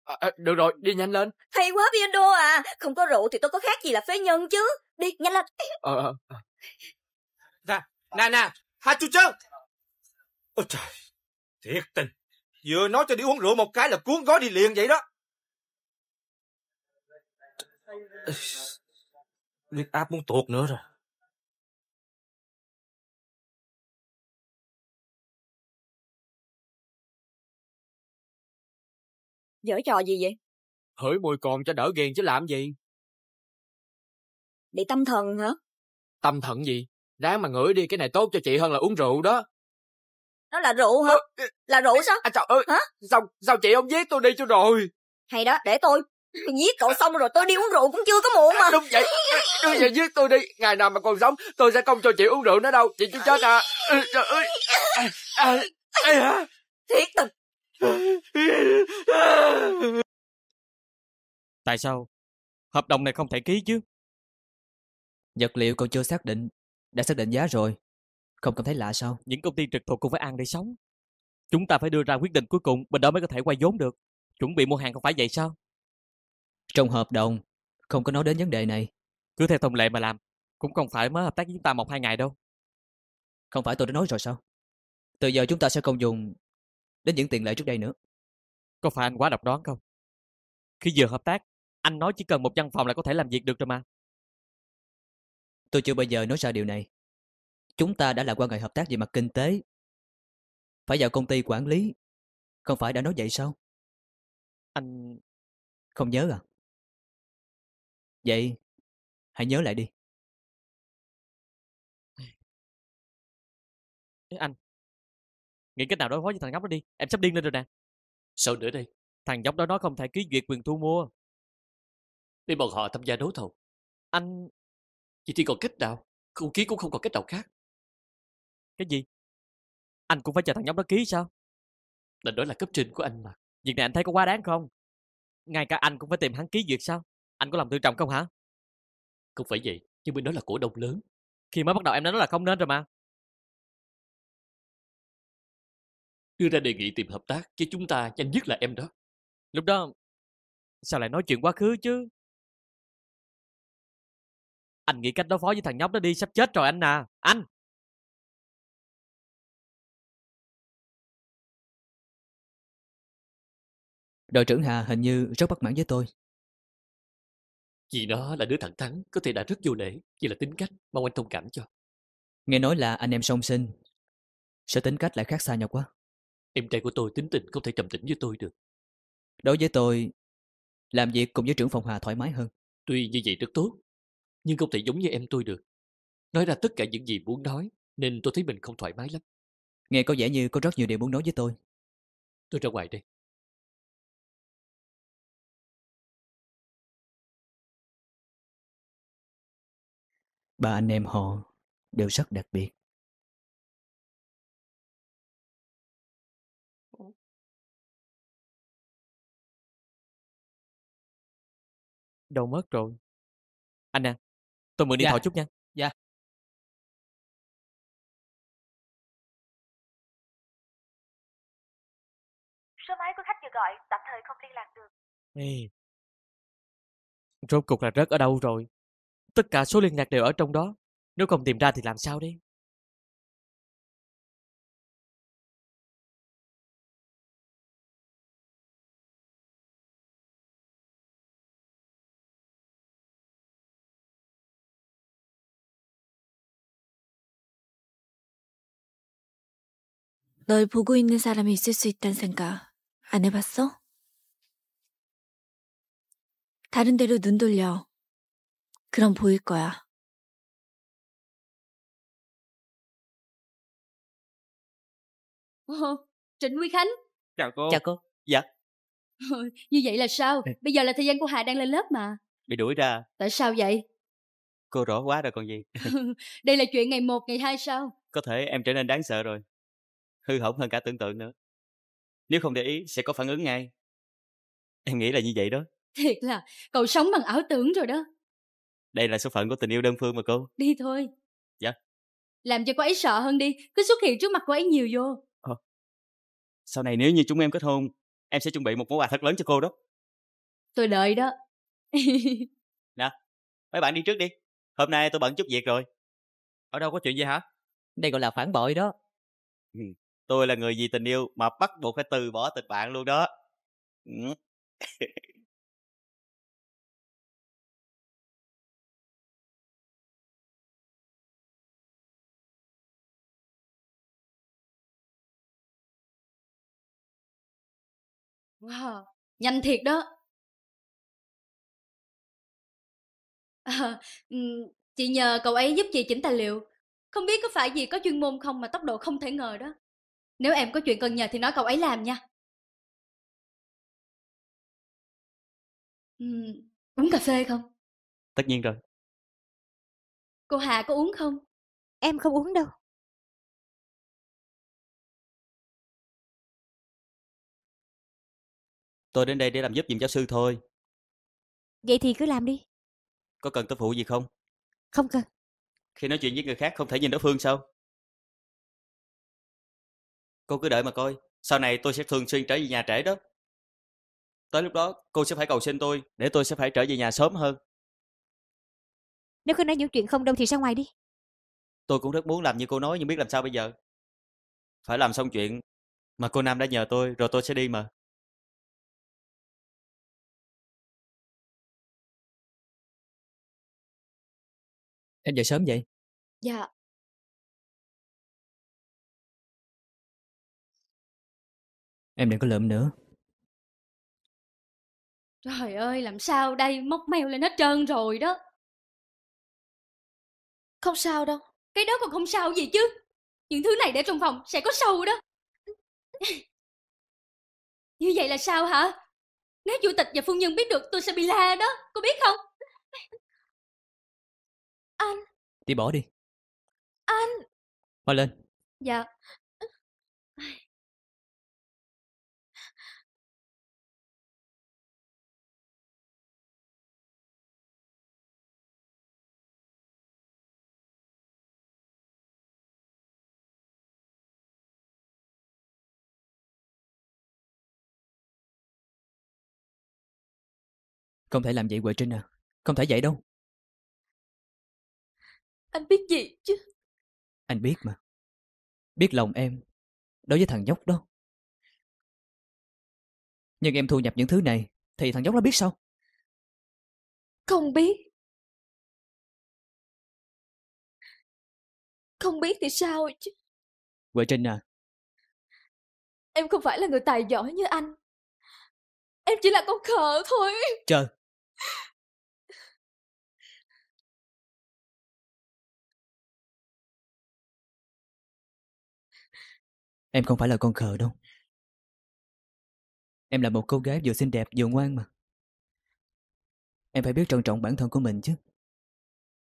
À, à, được rồi, đi nhanh lên.
Hay quá Viendo à, không có rượu thì tôi có khác gì là phế nhân chứ. Đi, nhanh lên.
Ờ, ờ. ờ.
Nè, nè, nè, hai chú chân. Ôi trời, thiệt tình. Vừa nói cho đi uống rượu một cái là cuốn gói đi liền vậy đó.
Liệt áp muốn tuột nữa rồi.
dở trò gì vậy hửi mùi cồn cho đỡ ghiền chứ làm gì
bị tâm thần hả
tâm thần gì
ráng mà ngửi đi cái này tốt cho chị hơn là uống rượu đó
nó là rượu hả là rượu sao à, trời ơi hả sao sao chị không giết tôi đi cho rồi hay đó để tôi giết cậu xong rồi tôi đi uống rượu cũng chưa có muộn mà đúng vậy đúng vậy giết tôi đi ngày nào mà còn sống tôi
sẽ không cho chị uống rượu nữa đâu chị chưa chết à trời ơi à, à, à, thiệt tình Tại sao? Hợp đồng này không thể ký chứ? Vật liệu còn chưa xác định. Đã xác định giá rồi. Không cảm thấy lạ sao? Những công ty trực thuộc cũng phải ăn để sống. Chúng ta phải đưa ra quyết định cuối cùng, bên đó mới có thể quay vốn được. Chuẩn bị mua hàng không phải vậy sao? Trong hợp đồng, không có nói đến vấn đề này. Cứ theo thông lệ mà làm, cũng không phải mới hợp tác với chúng ta
một
hai ngày đâu. Không phải tôi đã nói rồi sao? Từ giờ chúng ta sẽ không dùng đến những tiền lệ trước đây nữa. Có phải anh quá độc đoán không? Khi vừa hợp tác, anh nói chỉ cần một văn phòng là có thể làm việc được rồi mà. Tôi chưa bao giờ nói ra điều này. Chúng ta đã là quan hệ hợp tác về mặt kinh tế. Phải vào công ty quản lý. Không phải đã nói vậy sao? Anh... Không nhớ à? Vậy, hãy nhớ lại đi. Anh, Nghĩ cách nào đối phó với thằng nhóc đó đi
Em sắp điên lên rồi nè Sao nữa đây Thằng nhóc đó nó không thể ký duyệt quyền thu mua Để bọn họ tham gia đấu thầu Anh Vậy thì còn cách nào Không ký cũng
không còn cách nào khác Cái gì Anh cũng phải chờ thằng nhóc đó ký sao
Là đó là cấp trên của anh mà Việc này anh thấy có quá đáng không Ngay cả anh cũng phải tìm hắn ký duyệt sao Anh có làm tự trọng không hả Không phải vậy Nhưng bên đó là cổ đông lớn Khi mới
bắt đầu em đã nói là không nên rồi mà đưa ra đề nghị tìm hợp tác với chúng ta nhanh nhất là em đó. Lúc đó, sao lại nói chuyện quá khứ chứ? Anh nghĩ cách đối phó với thằng nhóc đó đi, sắp chết rồi anh à. Anh! Đội trưởng Hà hình như rất bất mãn với tôi.
Vì đó là đứa thẳng thắn, có thể đã rất vô lễ, chỉ là tính cách, mong anh thông cảm cho.
Nghe nói là anh em song sinh, sự tính cách lại khác xa nhau quá. Em trai của tôi tính tình không thể trầm tĩnh như tôi được. Đối với tôi, làm việc cùng với trưởng phòng Hòa thoải mái hơn. Tuy như vậy rất tốt, nhưng không thể giống như em tôi được. Nói ra tất cả
những gì muốn nói, nên tôi thấy mình không thoải mái lắm. Nghe có vẻ như có rất nhiều điều muốn nói với tôi. Tôi ra ngoài đây. Ba anh em họ đều rất đặc biệt. Đâu mất rồi. Anh à, tôi mượn điện Dạ. thoại chút nha. Dạ. Số máy của khách vừa gọi, tạm thời không liên lạc được. Ê. Rốt cuộc là rớt ở đâu rồi? Tất cả số liên lạc đều ở trong đó. Nếu không tìm ra thì làm sao đây? 널 보고 있는 사람이 있을 수 있단 생각 안 해봤어? 다른 데로 눈 돌려. 그럼 보일 거야. Ồ, Trịnh Quy Khánh,
Chào cô. Chào dạ.
như vậy là sao? Ừ. Bây giờ là thời gian của Hà đang lên lớp mà. bị đuổi ra. Tại sao vậy?
Cô rõ quá rồi còn gì.
Đây là chuyện ngày 1, ngày 2 sao?
Có thể em trở nên đáng sợ rồi hư hỏng hơn cả tưởng tượng nữa nếu không để ý sẽ có phản ứng ngay em nghĩ là như vậy đó
thiệt là cậu sống bằng ảo tưởng rồi đó
đây là số phận của tình yêu đơn phương mà cô đi thôi dạ
làm cho cô ấy sợ hơn đi cứ xuất hiện trước mặt cô ấy nhiều vô
ờ. sau này nếu như chúng em kết hôn em sẽ chuẩn bị một món quà thật lớn cho cô đó
tôi đợi đó
nè mấy bạn đi trước đi hôm nay tôi bận chút việc rồi ở đâu có chuyện gì hả
đây gọi là phản bội đó
tôi là người vì tình yêu mà bắt buộc phải từ bỏ tình bạn luôn đó
Wow, nhanh thiệt đó.
Ờ, chị nhờ cậu ấy giúp chị chỉnh tài liệu. Không biết có phải gì có chuyên môn không mà tốc độ không thể ngờ đó. Nếu em có chuyện cần nhờ thì nói cậu ấy
làm nha. Uhm, uống cà phê không? Tất nhiên rồi. Cô Hà có uống không? Em không uống đâu.
Tôi đến đây để làm giúp giùm giáo sư thôi.
Vậy thì cứ làm đi.
Có cần tôi phụ gì không? Không cần. Khi nói chuyện với người khác không thể nhìn đối phương sao? cô cứ đợi mà coi sau này tôi sẽ thường xuyên trở về nhà trễ đó tới lúc đó cô sẽ phải cầu xin tôi để tôi sẽ phải trở về nhà sớm hơn
nếu cứ nói những chuyện không đâu thì ra ngoài đi
tôi cũng rất muốn làm như cô nói nhưng biết làm sao bây giờ phải làm xong chuyện mà cô nam đã nhờ
tôi rồi tôi sẽ đi mà em về sớm vậy dạ Em đừng có lượm nữa Trời ơi, làm sao đây,
móc mèo lên hết trơn rồi đó. Không sao đâu. Cái đó còn không sao gì chứ. Những thứ này để trong phòng sẽ có sâu đó. Như vậy là sao hả? Nếu chủ tịch và phu nhân biết được tôi sẽ bị la đó,
cô biết không? Anh. Đi bỏ đi. Anh. Mau lên. Dạ, Không thể làm vậy Huệ Trinh à Không thể vậy đâu Anh biết gì chứ Anh biết mà Biết lòng em Đối với thằng nhóc đó Nhưng em thu nhập những thứ này Thì thằng nhóc nó biết sao Không biết
Không biết thì sao chứ Huệ Trinh à Em không phải là người tài giỏi như anh Em chỉ là con khờ thôi
Trời Em không phải là con khờ đâu. Em là một cô gái vừa xinh đẹp vừa ngoan mà. Em phải biết trân trọng bản thân của mình chứ.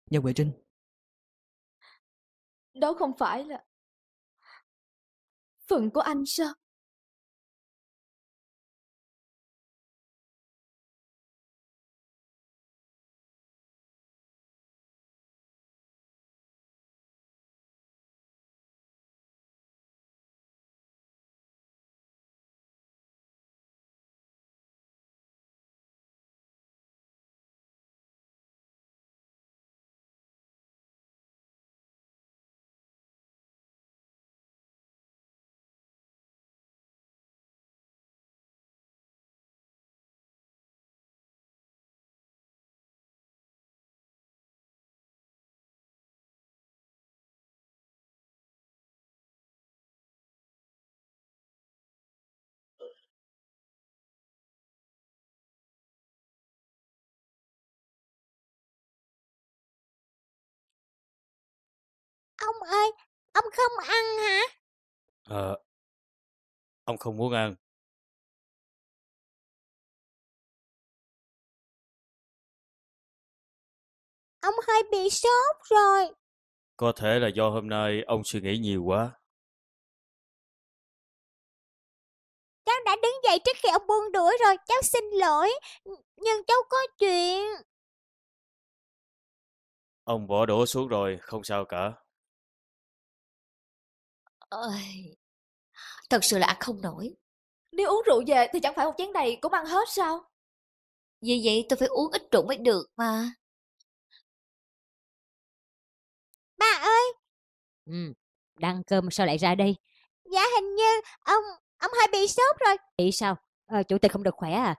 Nha Huệ Trinh. Đó không phải là... Phần của anh sao? ơi, ông không ăn hả? Ờ, ông không muốn ăn. Ông hơi bị sốt rồi. Có thể là
do hôm nay ông suy nghĩ nhiều quá.
Cháu đã đứng dậy trước khi ông buông đuổi rồi, cháu xin lỗi, nhưng cháu có chuyện.
Ông bỏ đổ xuống rồi, không sao cả.
Ôi, thật sự là ăn không nổi.
Nếu uống rượu về thì chẳng phải một chén này cũng ăn hết sao? Vì vậy tôi phải uống ít
rượu mới được mà. Ba ơi! Ừ, đang cơm sao lại ra đây?
Dạ hình như ông ông hơi bị sốt rồi.
Bị sao? À, chủ tịch không được khỏe à?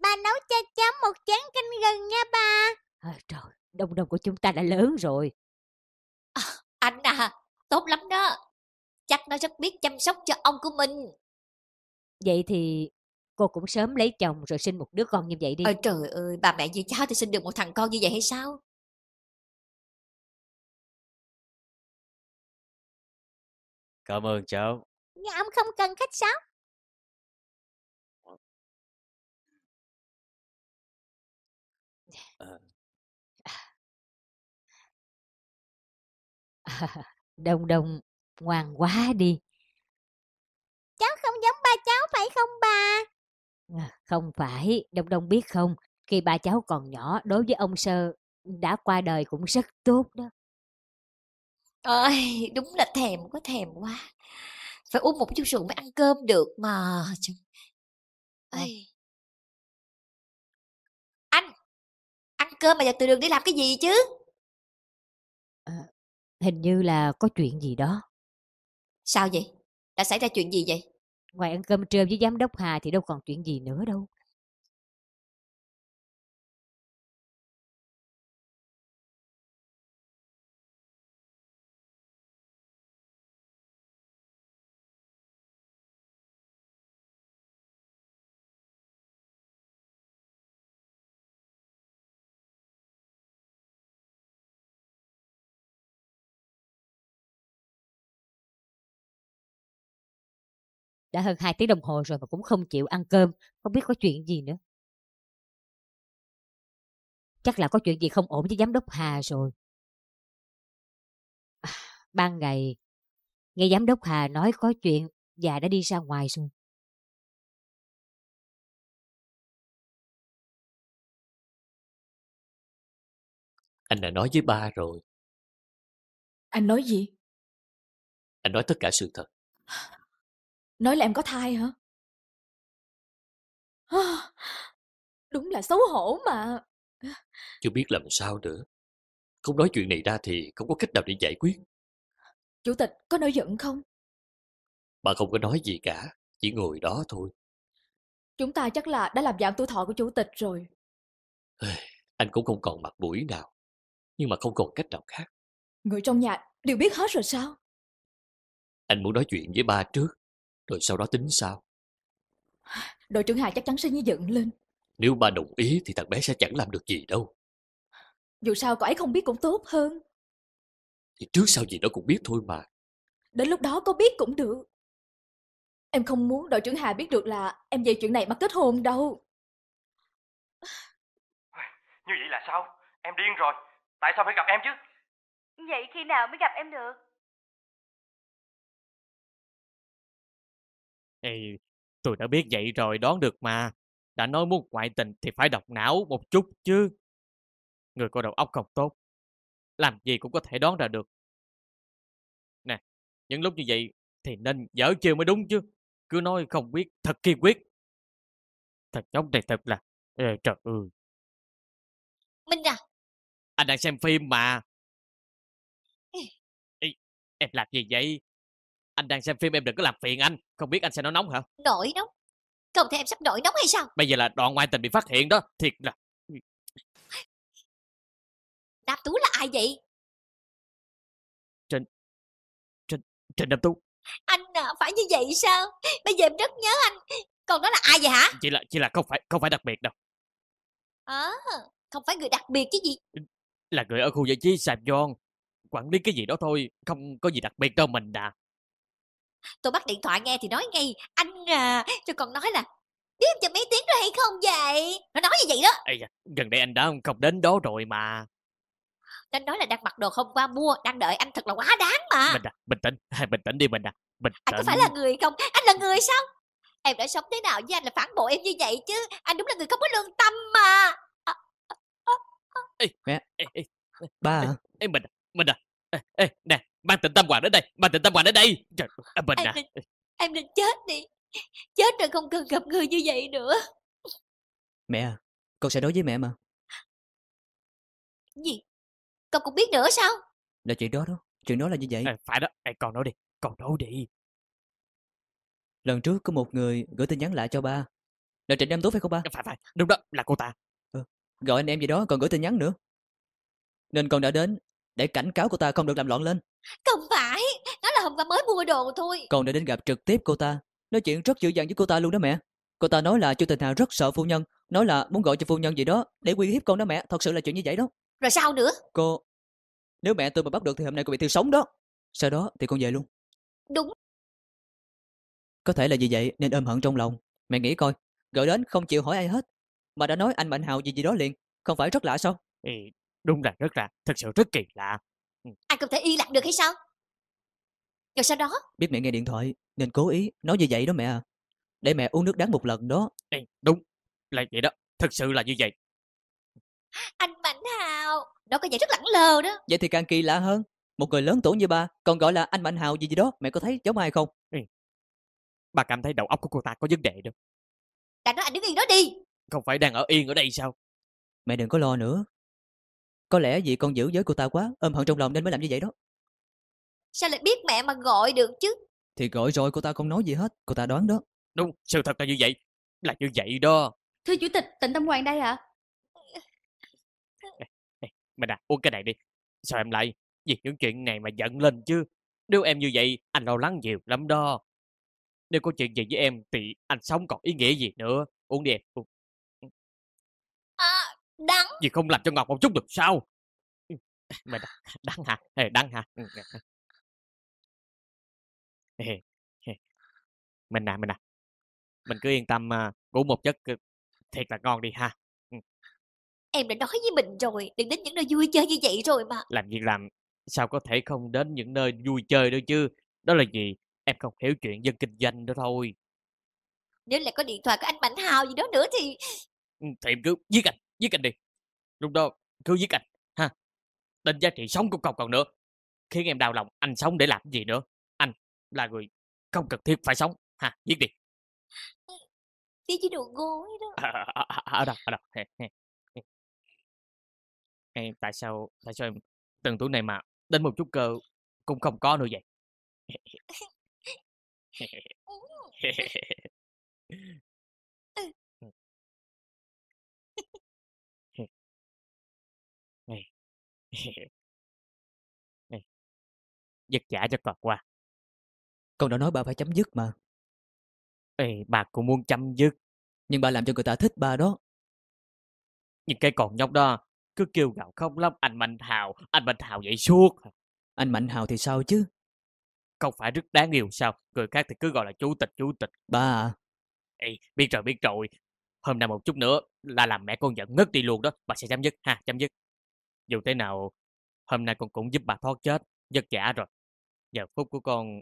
Ba nấu cho cháu một chén canh gừng nha ba.
À, trời, đồng đồng của chúng ta đã lớn rồi. À, anh à, tốt lắm đó chắc nó rất biết chăm sóc cho ông của mình vậy thì cô cũng sớm lấy chồng rồi sinh một đứa con như vậy đi ôi ờ, trời ơi bà mẹ như cháu thì sinh được một thằng con như vậy hay sao
cảm ơn cháu nhà ông không cần khách sáo à. À,
đông đông ngoan quá đi.
Cháu không giống ba cháu phải không bà?
À, không phải, Đông Đông biết không, khi ba cháu còn nhỏ đối với ông Sơ đã qua đời cũng rất tốt đó. Ôi, đúng là thèm quá, thèm quá. Phải uống một chút rượu mới ăn cơm được mà. Ôi. Ờ. Anh, ăn cơm mà giờ từ đường đi làm cái gì chứ? À, hình như là có chuyện gì đó. Sao vậy? Đã xảy ra chuyện gì vậy? Ngoài ăn cơm trưa với giám đốc Hà thì đâu còn chuyện gì nữa đâu.
Đã hơn 2 tiếng đồng hồ rồi mà cũng không chịu ăn cơm, không biết có chuyện gì nữa.
Chắc là có chuyện gì không ổn với giám đốc Hà rồi. À, ban ngày, nghe giám đốc Hà nói có chuyện, và đã đi ra ngoài rồi.
Anh đã nói với ba rồi. Anh nói gì? Anh nói tất cả sự thật. Nói là em có thai hả? Đúng là xấu hổ mà.
Chưa biết làm sao nữa. Không nói chuyện này ra thì không có cách nào để giải quyết.
Chủ tịch có nói giận không?
Bà không có nói gì cả, chỉ ngồi
đó thôi.
Chúng ta chắc là đã làm giảm tuổi thọ của chủ tịch rồi.
Anh cũng không còn mặt mũi nào, nhưng mà không còn cách nào khác.
Người trong nhà đều biết hết rồi sao?
Anh muốn nói chuyện với ba trước, rồi sau đó tính sao?
Đội trưởng Hà chắc chắn sẽ như giận lên.
Nếu ba đồng ý thì thằng bé sẽ chẳng làm được gì đâu.
Dù sao cậu ấy không biết cũng tốt hơn.
Thì trước sau gì nó cũng biết thôi mà.
Đến lúc đó có biết cũng được. Em không muốn đội trưởng Hà biết được là em về chuyện này mà kết hôn đâu.
Như vậy là sao? Em điên rồi. Tại sao phải gặp em chứ?
Vậy khi nào mới gặp em được?
Ê,
tôi đã biết vậy rồi đoán được mà. Đã nói muốn ngoại tình thì phải đọc não một chút chứ. Người có đầu óc không tốt. Làm gì cũng có thể đoán ra được.
Nè, những lúc như vậy thì nên dở chiều mới đúng chứ. Cứ nói không biết, thật kiên quyết. Thật nhóc này thật là... Ê, trời ơi. Minh à.
Anh đang xem phim mà. Ê, em làm gì vậy? anh đang xem phim em đừng có làm phiền anh không biết anh sẽ nói nóng hả
nổi nóng không thể em sắp nổi nóng hay sao
bây giờ là đoạn ngoại tình bị phát hiện đó thiệt là
đạp tú là ai vậy trình
trình trình đạp tú
anh à, phải như vậy sao bây giờ em rất nhớ anh còn đó là ai vậy hả
chỉ là chỉ là không phải không phải đặc biệt đâu
à, không phải người đặc biệt chứ gì
là người ở khu giải trí sài gòn, quản lý cái gì đó thôi không có gì đặc biệt đâu mình à
tôi bắt điện thoại nghe thì nói ngay anh à cho còn nói là biết cho mấy tiếng rồi hay không vậy nó nói như vậy đó
Ê, da, gần đây anh đã không đến đó rồi mà
anh nói là đang mặc đồ hôm qua mua đang đợi anh thật là quá đáng mà
mình à, bình tĩnh bình tĩnh đi mình à bình tĩnh anh có phải là
người không anh là người sao em đã sống thế nào với anh là phản bội em như vậy chứ anh đúng là người không có lương tâm mà ờ, ờ,
ờ. Ê, mẹ ê, ê, ba ê, ê, mình à, mình à ê, ê, nè Mang tịnh tâm hoàng đến đây Mang tịnh tâm hoàng đến đây Trời, à, em Bình à nên,
Em nên chết đi Chết rồi không cần gặp người như vậy nữa
Mẹ à Con sẽ nói với mẹ mà
Gì Con cũng biết nữa sao
Là chuyện đó đó Chuyện đó là như vậy à, Phải đó à, Con nói đi còn nói đi Lần trước có một người gửi tin nhắn lại cho ba Là Trịnh Nam Tú phải không ba Phải phải Đúng đó Là cô ta ừ. Gọi anh em gì đó còn gửi tin nhắn nữa Nên con đã đến để cảnh cáo cô ta không được làm loạn lên
không phải nó là hôm qua mới mua đồ thôi
còn đã đến gặp trực tiếp cô ta nói chuyện rất dữ dằn với cô ta luôn đó mẹ cô ta nói là chu tình hà rất sợ phu nhân nói là muốn gọi cho phu nhân gì đó để uy hiếp con đó mẹ thật sự là chuyện như vậy đó rồi sao nữa cô nếu mẹ tôi mà bắt được thì hôm nay cô bị tiêu sống đó sau đó thì con về luôn đúng có thể là vì vậy nên ôm hận trong lòng mẹ nghĩ coi gọi đến không chịu hỏi ai hết mà đã nói anh mạnh hào gì gì đó liền không phải rất lạ sao Đúng là rất là, thật sự rất kỳ lạ.
Anh không thể yên lặng được hay sao? Rồi sau đó?
Biết mẹ nghe điện thoại nên cố ý nói như vậy đó mẹ à. Để mẹ uống nước đắng một lần đó. Ê, đúng,
là vậy đó, thật sự là như vậy.
Anh Mạnh Hào, nó có vẻ rất lẳng lờ đó.
Vậy thì càng kỳ lạ hơn. Một người lớn tuổi như ba còn gọi là anh Mạnh Hào gì gì đó, mẹ có thấy giống ai không? Ê, bà cảm thấy đầu óc của cô ta có vấn đề đâu.
Đã nói anh đứng yên đó đi.
Không phải đang ở yên ở đây sao? Mẹ đừng có lo nữa, có lẽ vì con giữ giới của ta quá, âm hận trong lòng nên mới làm như vậy đó.
Sao lại biết mẹ mà gọi được chứ?
Thì gọi rồi cô ta không nói gì hết, cô ta đoán đó. Đúng,
sự thật là như vậy, là như vậy đó.
Thưa chủ tịch, tỉnh tâm hoàng đây hả?
Ê, ê, mình à, uống cái này đi. Sao em lại vì những chuyện này mà giận lên chứ? Nếu em như vậy, anh lo lắng nhiều lắm đó. Nếu có chuyện gì với em thì anh sống còn ý nghĩa gì nữa. Uống đi em, uống, đắng vì không làm cho ngọt một chút được sao mày đắng, đắng hả Ê, đắng hả ừ. mình nè mình nè mình cứ yên tâm à, ngủ một chất, thiệt là ngon đi ha ừ.
em đã nói với mình rồi đừng đến những nơi vui chơi như vậy rồi mà
làm việc làm sao có thể không đến những nơi vui chơi đâu chứ đó là gì em không hiểu chuyện dân kinh doanh đó thôi
nếu lại có điện thoại của anh mạnh hào gì đó nữa thì
ừ, thì em cứ giết anh giết anh đi lúc đó cứ giết anh ha đến giá trị sống cũng không còn nữa khiến em đau lòng anh sống để làm gì nữa anh là người không cần thiết phải sống ha giết đi
đi chỉ đồ gối đó
à, à, à, ở đâu ở đâu em tại sao tại sao em từng tuổi này mà đến một chút cơ cũng không có nữa vậy
Ừ. Giật trả cho cọt qua. Con đã nói ba phải chấm dứt mà. Ê,
bà cũng muốn chấm dứt. Nhưng ba làm cho người ta thích ba đó. Nhưng cái con nhóc đó cứ kêu gào không lắm anh Mạnh Hào, anh Mạnh Hào vậy suốt. Anh Mạnh Hào thì sao chứ? Không phải rất đáng yêu sao? Người khác thì cứ gọi là chủ tịch, chủ tịch. Ba à? Ê, biết rồi, biết rồi. Hôm nay một chút nữa là làm mẹ con giận ngất đi luôn đó. Bà sẽ chấm dứt, ha, chấm dứt. Dù thế nào, hôm nay con cũng giúp bà thoát chết, giật giả rồi. Giờ phút của con,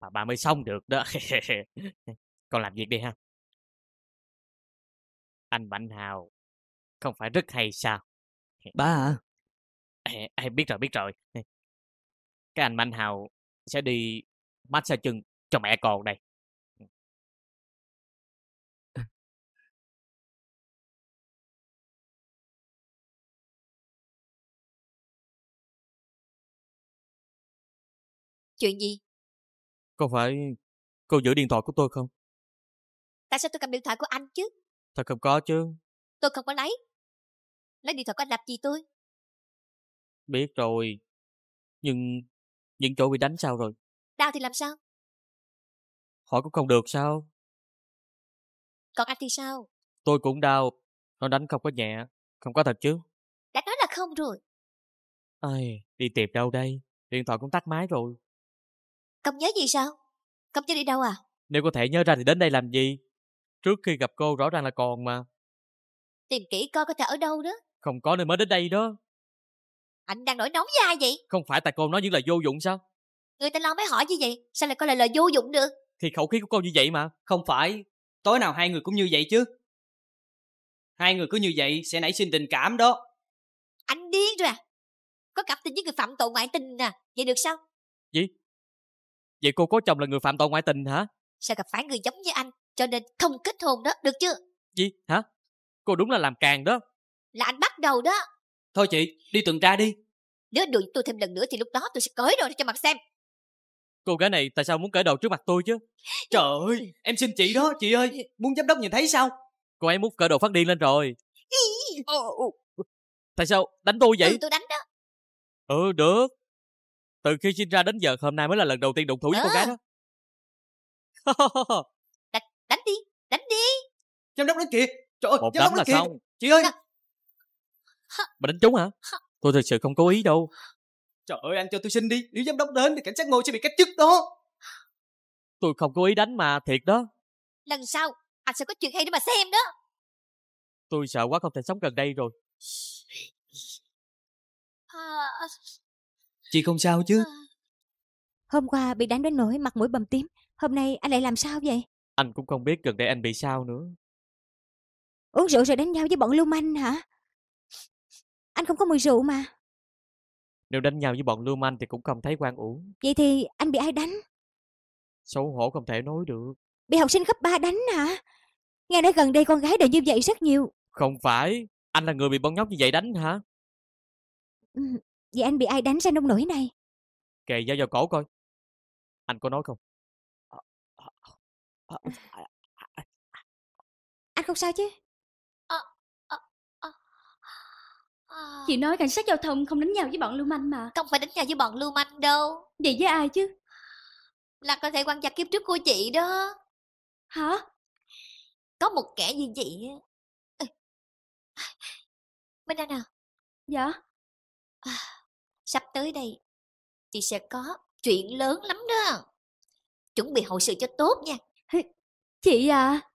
bà bà mới xong được đó. con làm việc đi
ha. Anh Mạnh Hào, không phải rất hay sao? Ba à? biết rồi, biết rồi. Cái anh Mạnh Hào sẽ đi massage chân cho mẹ con đây. Chuyện gì? Có phải cô giữ điện thoại của tôi không?
Tại sao tôi cầm điện thoại của anh chứ?
Thật không có chứ.
Tôi không có lấy. Lấy điện thoại của anh làm gì tôi?
Biết rồi. Nhưng những
chỗ bị đánh sao rồi? Đau thì làm sao? Hỏi cũng không được sao?
Còn anh thì sao?
Tôi cũng đau. Nó đánh không có nhẹ. Không có thật chứ.
Đã nói là không rồi.
Ai, đi tìm đâu đây? Điện thoại cũng tắt máy rồi.
Cậu nhớ gì sao? Cậu chưa đi đâu à?
Nếu có thể nhớ ra thì đến đây làm gì? Trước khi gặp cô rõ ràng là còn mà.
Tìm kỹ coi có thể ở đâu đó.
Không có nên mới đến đây đó.
Anh đang nổi nóng với ai vậy?
Không phải tại cô nói những lời vô dụng sao?
Người ta lo mấy hỏi như vậy, sao lại coi là lời vô dụng được?
Thì khẩu khí của cô như vậy mà. Không phải,
tối nào hai người cũng như vậy chứ. Hai người cứ như vậy sẽ nảy sinh tình cảm đó.
Anh điên rồi à? Có cặp tình với người phạm tội ngoại tình à? Vậy được sao?
Gì? vậy cô có chồng là người phạm tội ngoại tình hả
sao gặp phải người giống như anh cho nên không kết hôn đó được chưa
gì hả cô đúng là làm càng đó
là anh bắt đầu đó
thôi chị đi tuần tra đi
nếu đuổi tôi thêm lần nữa thì lúc đó tôi sẽ cởi đồ cho mặt xem
cô gái này tại sao muốn cởi đồ trước mặt tôi chứ trời ơi em xin chị đó chị ơi muốn giám đốc nhìn thấy sao cô ấy muốn cởi đồ phát điên lên rồi tại sao đánh tôi vậy ừ, tôi đánh đó ừ được từ khi sinh ra đến giờ hôm nay mới là lần đầu tiên đụng thủ với con gái ờ.
đó đánh, đánh đi
đánh đi giám đốc đến kìa trời ơi một giám đấm là kìa. xong chị ơi Mà đánh trúng hả tôi thực sự không cố ý đâu trời ơi anh cho tôi xin đi nếu giám đốc đến
thì cảnh sát ngồi sẽ bị cách
chức đó
tôi không cố ý đánh mà thiệt đó
lần sau anh sẽ có chuyện hay để mà xem đó
tôi sợ quá không thể sống gần đây rồi Chị không sao chứ? Ờ.
Hôm qua bị đánh đến nỗi mặt mũi bầm tím, hôm nay anh lại làm sao vậy?
Anh cũng không biết gần đây anh bị sao nữa.
Uống rượu rồi đánh nhau với bọn lưu manh hả? Anh không có mùi rượu mà.
Nếu đánh nhau với bọn lưu manh thì cũng không thấy quan uống
Vậy thì anh bị ai đánh?
Xấu hổ không thể nói được.
Bị học sinh cấp 3 đánh hả? Nghe nói gần đây con gái đều như vậy rất nhiều.
Không phải, anh là người bị bọn nhóc như vậy đánh hả?
vì anh bị ai đánh ra nông nổi này?
Kề dao vào
cổ coi. Anh có nói không? Ờ, ờ,
ờ, anh không sao chứ? Chị nói cảnh sát giao thông không đánh nhau với bọn lưu manh mà Không phải đánh nhau với bọn lưu manh đâu Vậy với ai chứ Là có thể quan gia kiếp trước của chị đó Hả Có một kẻ như vậy Minh Anh à Dạ à. Sắp tới đây, chị sẽ có chuyện lớn lắm đó. Chuẩn bị hậu sự cho tốt nha. Chị à,